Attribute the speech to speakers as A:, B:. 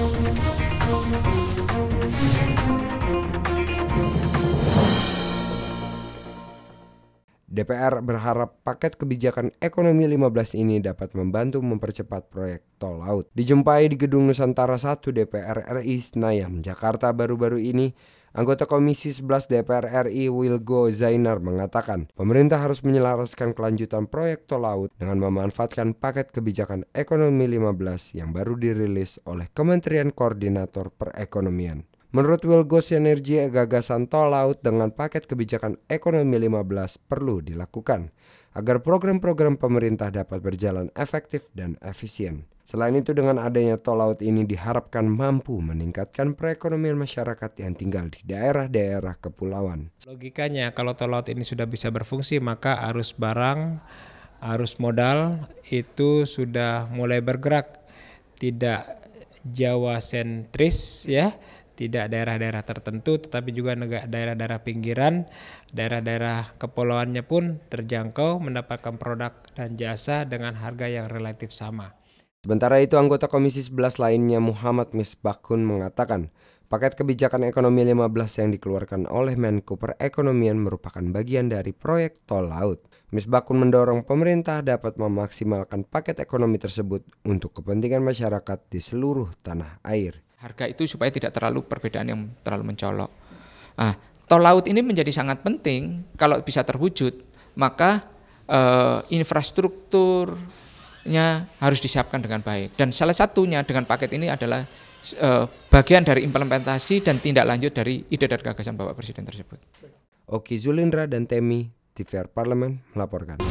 A: Thank you. DPR berharap paket kebijakan ekonomi 15 ini dapat membantu mempercepat proyek tol laut. Dijumpai di Gedung Nusantara 1 DPR RI Senayan, Jakarta baru-baru ini, anggota Komisi 11 DPR RI Wilgo Zainar mengatakan, pemerintah harus menyelaraskan kelanjutan proyek tol laut dengan memanfaatkan paket kebijakan ekonomi 15 yang baru dirilis oleh Kementerian Koordinator Perekonomian. Menurut Wilgos Energi, gagasan tol laut dengan paket kebijakan ekonomi 15 perlu dilakukan agar program-program pemerintah dapat berjalan efektif dan efisien. Selain itu, dengan adanya tol laut ini diharapkan mampu meningkatkan perekonomian masyarakat yang tinggal di daerah-daerah kepulauan.
B: Logikanya, kalau tol laut ini sudah bisa berfungsi, maka arus barang, arus modal itu sudah mulai bergerak, tidak Jawa sentris ya tidak daerah-daerah tertentu tetapi juga daerah-daerah pinggiran, daerah-daerah kepulauannya pun terjangkau mendapatkan produk dan jasa dengan harga yang relatif sama.
A: Sementara itu anggota Komisi 11 lainnya Muhammad Misbakun mengatakan Paket kebijakan ekonomi 15 yang dikeluarkan oleh Menko Perekonomian merupakan bagian dari proyek tol laut. Misbakun mendorong pemerintah dapat memaksimalkan paket ekonomi tersebut untuk kepentingan masyarakat di seluruh tanah air
C: harga itu supaya tidak terlalu perbedaan yang terlalu mencolok. Ah, tol laut ini menjadi sangat penting kalau bisa terwujud, maka eh, infrastrukturnya harus disiapkan dengan baik. Dan salah satunya dengan paket ini adalah eh, bagian dari implementasi dan tindak lanjut dari ide dan gagasan Bapak Presiden
A: tersebut. Oki Zulindra dan Temi, TVR Parlemen melaporkan.